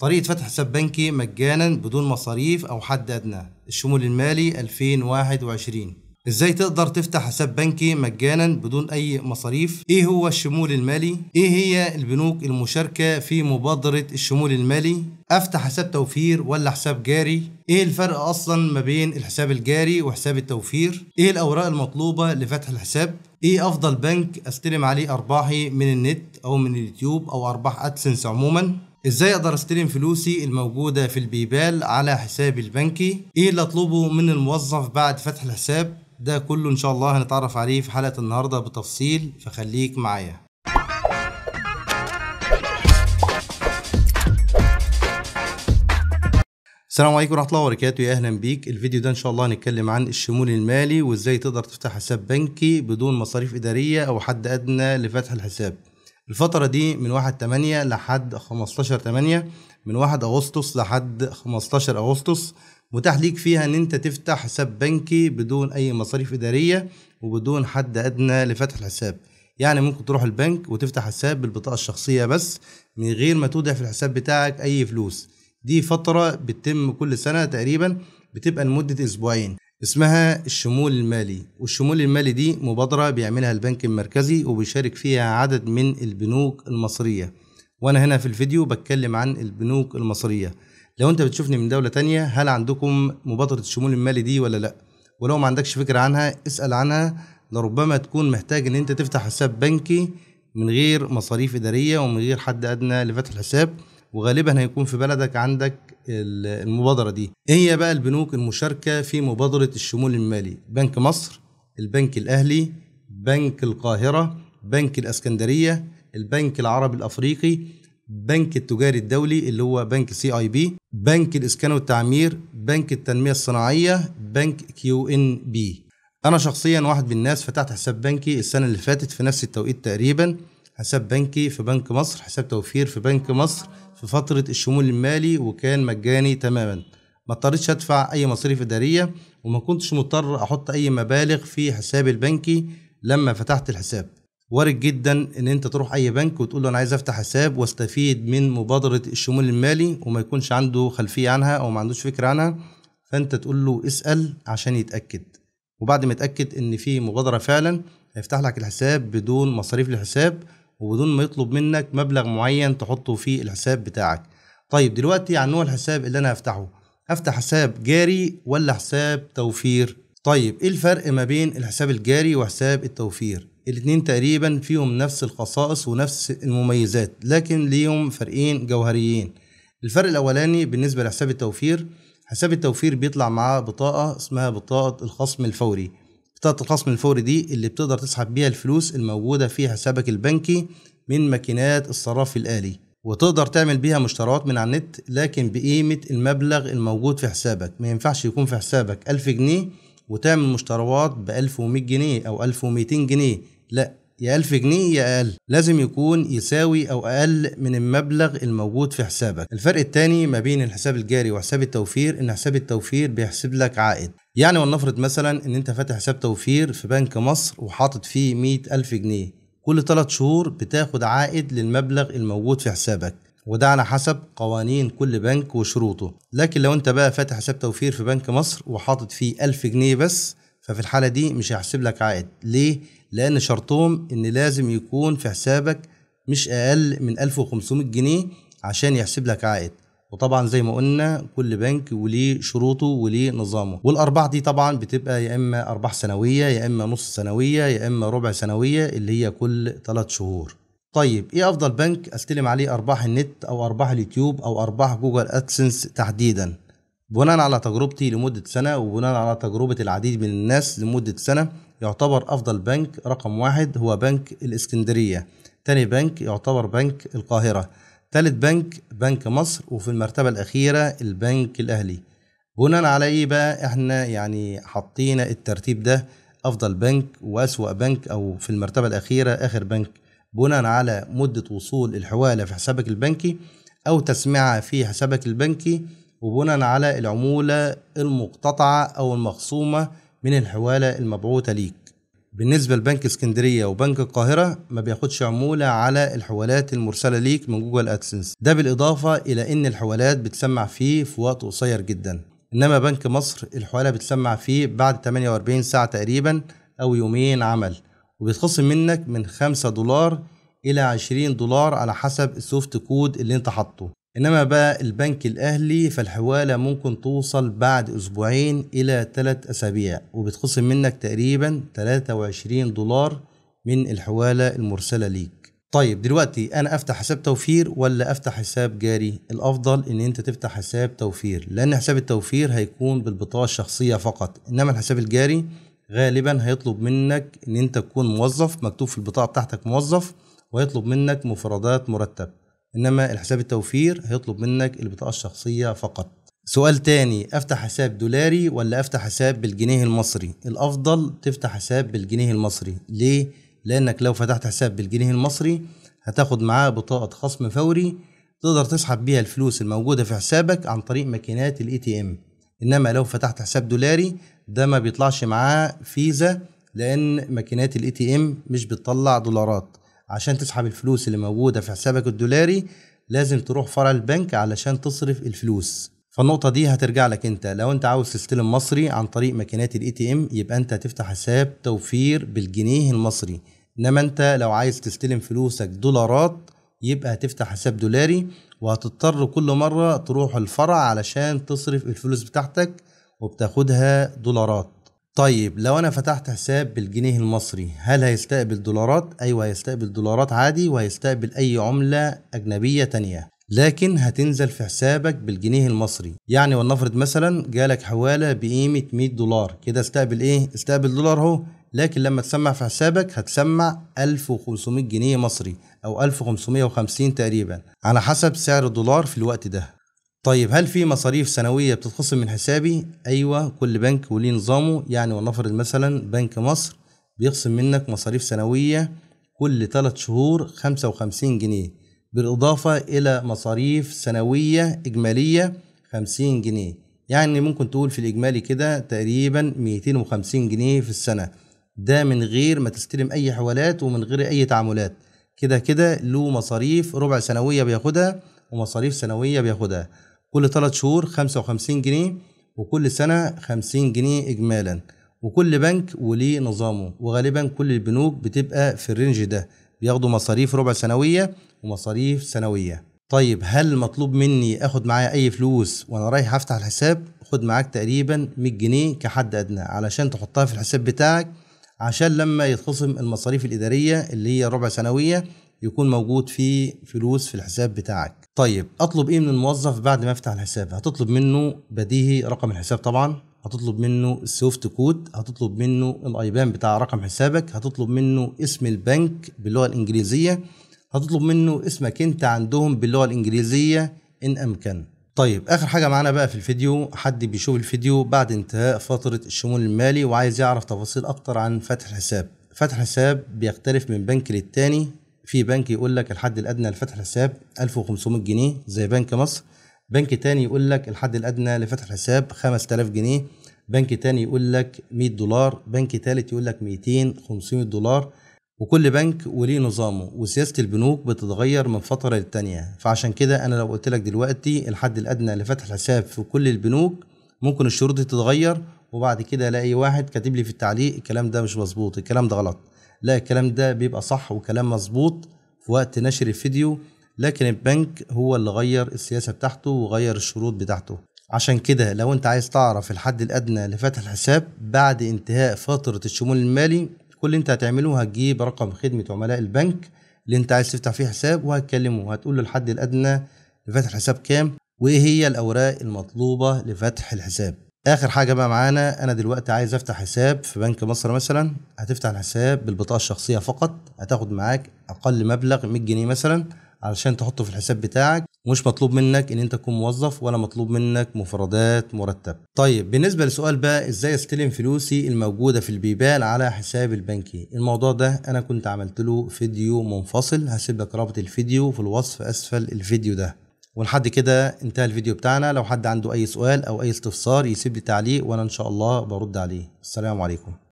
طريقة فتح حساب بنكي مجانا بدون مصاريف أو حد أدنى الشمول المالي 2021 ازاي تقدر تفتح حساب بنكي مجانا بدون اي مصاريف ايه هو الشمول المالي ايه هي البنوك المشاركة في مبادرة الشمول المالي افتح حساب توفير ولا حساب جاري ايه الفرق اصلا ما بين الحساب الجاري وحساب التوفير ايه الاوراق المطلوبة لفتح الحساب ايه افضل بنك استلم عليه ارباحي من النت او من اليوتيوب او ارباح ادسنس عموما ازاي اقدر استلم فلوسي الموجودة في البيبال على حسابي البنكي ايه اللي اطلبه من الموظف بعد فتح الحساب ده كله ان شاء الله هنتعرف عليه في حلقة النهاردة بتفصيل فخليك معايا السلام عليكم ورحمه الله وبركاته يا اهلا بيك الفيديو ده ان شاء الله هنتكلم عن الشمول المالي وازاي تقدر تفتح حساب بنكي بدون مصاريف اداريه او حد ادنى لفتح الحساب الفترة دي من 1 8 لحد 15 8 من 1 أغسطس لحد 15 أغسطس متاح ليك فيها ان انت تفتح حساب بنكي بدون اي مصاريف اداريه وبدون حد ادنى لفتح الحساب يعني ممكن تروح البنك وتفتح حساب بالبطاقه الشخصيه بس من غير ما تودع في الحساب بتاعك اي فلوس دي فتره بتتم كل سنه تقريبا بتبقى لمده اسبوعين اسمها الشمول المالي والشمول المالي دي مبادرة بيعملها البنك المركزي وبيشارك فيها عدد من البنوك المصرية وانا هنا في الفيديو بتكلم عن البنوك المصرية لو انت بتشوفني من دولة تانية هل عندكم مبادرة الشمول المالي دي ولا لا ولو ما عندكش فكرة عنها اسأل عنها لربما تكون محتاج ان انت تفتح حساب بنكي من غير مصاريف إدارية ومن غير حد أدنى لفتح الحساب وغالبا هيكون في بلدك عندك المبادره دي ايه هي بقى البنوك المشاركه في مبادره الشمول المالي بنك مصر البنك الاهلي بنك القاهره بنك الاسكندريه البنك العربي الافريقي بنك التجاري الدولي اللي هو بنك سي اي بي بنك الاسكان والتعمير بنك التنميه الصناعيه بنك كيو ان بي انا شخصيا واحد من الناس فتحت حساب بنكي السنه اللي فاتت في نفس التوقيت تقريبا حساب بنكي في بنك مصر حساب توفير في بنك مصر في فترة الشمول المالي وكان مجاني تماما ما اضطريتش ادفع اي مصاريف ادارية وما كنتش مضطر احط اي مبالغ في حسابي البنكي لما فتحت الحساب وارد جدا ان انت تروح اي بنك وتقول له انا عايز افتح حساب واستفيد من مبادرة الشمول المالي وما يكونش عنده خلفية عنها او ما عندوش فكرة عنها فانت تقول له اسأل عشان يتأكد وبعد ما يتأكد ان في مبادرة فعلا هيفتح لك الحساب بدون مصاريف للحساب وبدون ما يطلب منك مبلغ معين تحطه في الحساب بتاعك طيب دلوقتي عن نوع الحساب اللي انا هفتحه افتح حساب جاري ولا حساب توفير طيب ايه الفرق ما بين الحساب الجاري وحساب التوفير الاتنين تقريبا فيهم نفس الخصائص ونفس المميزات لكن ليهم فرقين جوهريين الفرق الاولاني بالنسبه لحساب التوفير حساب التوفير بيطلع معاه بطاقه اسمها بطاقه الخصم الفوري بطاقة الخصم الفوري دي اللي بتقدر تسحب بيها الفلوس الموجودة في حسابك البنكي من ماكينات الصراف الآلي وتقدر تعمل بيها مشتريات من على النت لكن بقيمة المبلغ الموجود في حسابك ما ينفعش يكون في حسابك 1000 جنيه وتعمل مشتريات ب 1100 جنيه أو 1200 جنيه لا يا 1000 جنيه يا اقل لازم يكون يساوي او اقل من المبلغ الموجود في حسابك الفرق الثاني ما بين الحساب الجاري وحساب التوفير ان حساب التوفير بيحسب لك عائد يعني ولنفرض مثلا ان انت فاتح حساب توفير في بنك مصر وحاطط فيه 100000 جنيه كل 3 شهور بتاخد عائد للمبلغ الموجود في حسابك وده على حسب قوانين كل بنك وشروطه لكن لو انت بقى فاتح حساب توفير في بنك مصر وحاطط فيه 1000 جنيه بس ففي الحالة دي مش هيحسب لك عائد ليه؟ لأن شرطهم إن لازم يكون في حسابك مش أقل من 1500 جنيه عشان يحسب لك عائد وطبعا زي ما قلنا كل بنك وليه شروطه وليه نظامه والارباح دي طبعا بتبقى يا اما ارباح سنويه يا اما نص سنويه يا اما ربع سنويه اللي هي كل 3 شهور طيب ايه افضل بنك استلم عليه ارباح النت او ارباح اليوتيوب او ارباح جوجل ادسنس تحديدا بناء على تجربتي لمدة سنة وبناء على تجربة العديد من الناس لمدة سنة يعتبر أفضل بنك رقم واحد هو بنك الإسكندرية تاني بنك يعتبر بنك القاهرة تالت بنك بنك مصر وفي المرتبة الأخيرة البنك الأهلي بناء على إيه بقى إحنا يعني حطينا الترتيب ده أفضل بنك وأسوأ بنك أو في المرتبة الأخيرة آخر بنك بناء على مدة وصول الحوالة في حسابك البنكي أو تسميعها في حسابك البنكي وبناء على العمولة المقتطعة أو المخصومة من الحوالة المبعوثة ليك بالنسبة لبنك اسكندرية وبنك القاهرة ما بياخدش عمولة على الحوالات المرسلة ليك من جوجل أدسنس ده بالإضافة إلى إن الحوالات بتسمع فيه في وقت قصير جدا إنما بنك مصر الحوالة بتسمع فيه بعد 48 ساعة تقريبا أو يومين عمل وبيتخصم منك من 5 دولار إلى 20 دولار على حسب السوفت كود اللي أنت حاطه انما بقى البنك الاهلي فالحواله ممكن توصل بعد اسبوعين الى ثلاث اسابيع وبتخصم منك تقريبا 23 دولار من الحواله المرسله ليك طيب دلوقتي انا افتح حساب توفير ولا افتح حساب جاري الافضل ان انت تفتح حساب توفير لان حساب التوفير هيكون بالبطاقه الشخصيه فقط انما الحساب الجاري غالبا هيطلب منك ان انت تكون موظف مكتوب في البطاقه بتاعتك موظف ويطلب منك مفردات مرتب انما الحساب التوفير هيطلب منك البطاقه الشخصيه فقط سؤال تاني افتح حساب دولاري ولا افتح حساب بالجنيه المصري الافضل تفتح حساب بالجنيه المصري ليه لانك لو فتحت حساب بالجنيه المصري هتاخد معاه بطاقه خصم فوري تقدر تسحب بيها الفلوس الموجوده في حسابك عن طريق ماكينات الاي تي ام انما لو فتحت حساب دولاري ده ما بيطلعش معاه فيزا لان ماكينات الاي تي ام مش بتطلع دولارات عشان تسحب الفلوس اللي موجودة في حسابك الدولاري لازم تروح فرع البنك علشان تصرف الفلوس فالنقطة دي هترجع لك انت لو انت عاوز تستلم مصري عن طريق ماكينات الاي تي ام يبقى انت هتفتح حساب توفير بالجنيه المصري انما انت لو عايز تستلم فلوسك دولارات يبقى هتفتح حساب دولاري وهتضطر كل مرة تروح الفرع علشان تصرف الفلوس بتاعتك وبتاخدها دولارات طيب لو انا فتحت حساب بالجنيه المصري هل هيستقبل دولارات ايوه هيستقبل دولارات عادي وهيستقبل اي عمله اجنبيه تانية لكن هتنزل في حسابك بالجنيه المصري يعني ولنفرض مثلا جالك حواله بقيمه 100 دولار كده استقبل ايه استقبل دولار اهو لكن لما تسمع في حسابك هتسمع 1500 جنيه مصري او 1550 تقريبا على حسب سعر الدولار في الوقت ده طيب هل في مصاريف سنويه بتتخصم من حسابي؟ ايوه كل بنك وليه نظامه يعني ولنفرض مثلا بنك مصر بيخصم منك مصاريف سنويه كل تلات شهور خمسة وخمسين جنيه بالاضافه الى مصاريف سنويه اجماليه خمسين جنيه يعني ممكن تقول في الاجمالي كده تقريبا ميتين وخمسين جنيه في السنه ده من غير ما تستلم اي حوالات ومن غير اي تعاملات كده كده له مصاريف ربع سنويه بياخدها ومصاريف سنويه بياخدها كل ثلاث شهور 55 جنيه وكل سنة 50 جنيه إجمالا وكل بنك وليه نظامه وغالبا كل البنوك بتبقى في الرينج ده بياخدوا مصاريف ربع سنوية ومصاريف سنوية طيب هل مطلوب مني اخد معايا اي فلوس وانا رايح افتح الحساب خد معاك تقريبا 100 جنيه كحد ادنى علشان تحطها في الحساب بتاعك عشان لما يتخصم المصاريف الادارية اللي هي ربع سنوية يكون موجود فيه فلوس في الحساب بتاعك طيب اطلب ايه من الموظف بعد ما يفتح الحساب هتطلب منه بديهي رقم الحساب طبعا هتطلب منه السوفت كود هتطلب منه الايبان بتاع رقم حسابك هتطلب منه اسم البنك باللغه الانجليزيه هتطلب منه اسمك انت عندهم باللغه الانجليزيه ان امكن طيب اخر حاجه معانا بقى في الفيديو حد بيشوف الفيديو بعد انتهاء فتره الشمول المالي وعايز يعرف تفاصيل اكتر عن فتح الحساب فتح حساب بيختلف من بنك للتاني في بنك يقول لك الحد الادنى لفتح الحساب 1500 جنيه زي بنك مصر بنك تاني يقول لك الحد الادنى لفتح الحساب 5000 جنيه بنك تاني يقول لك 100 دولار بنك تالت يقول لك 200 500 دولار وكل بنك وليه نظامه وسياسة البنوك بتتغير من فترة للتانية فعشان كده أنا لو قلت لك دلوقتي الحد الأدنى لفتح الحساب في كل البنوك ممكن الشروط تتغير وبعد كده الاقي واحد كاتب لي في التعليق الكلام ده مش مظبوط الكلام ده غلط لا الكلام ده بيبقى صح وكلام مظبوط في وقت نشر الفيديو لكن البنك هو اللي غير السياسه بتاعته وغير الشروط بتاعته عشان كده لو انت عايز تعرف الحد الادنى لفتح الحساب بعد انتهاء فتره الشمول المالي كل اللي انت هتعمله هتجيب رقم خدمه عملاء البنك اللي انت عايز تفتح فيه حساب وهتكلمه وهتقول له الحد الادنى لفتح الحساب كام وايه هي الاوراق المطلوبه لفتح الحساب اخر حاجه بقى معانا انا دلوقتي عايز افتح حساب في بنك مصر مثلا هتفتح الحساب بالبطاقه الشخصيه فقط هتاخد معاك اقل مبلغ 100 جنيه مثلا علشان تحطه في الحساب بتاعك مش مطلوب منك ان انت تكون موظف ولا مطلوب منك مفردات مرتب طيب بالنسبه لسؤال بقى ازاي استلم فلوسي الموجوده في البيبال على حساب البنكي الموضوع ده انا كنت عملت له فيديو منفصل هسيب لك رابط الفيديو في الوصف اسفل الفيديو ده ولحد كده انتهى الفيديو بتاعنا لو حد عنده اي سؤال او اي استفسار يسيب لي تعليق وانا ان شاء الله برد عليه السلام عليكم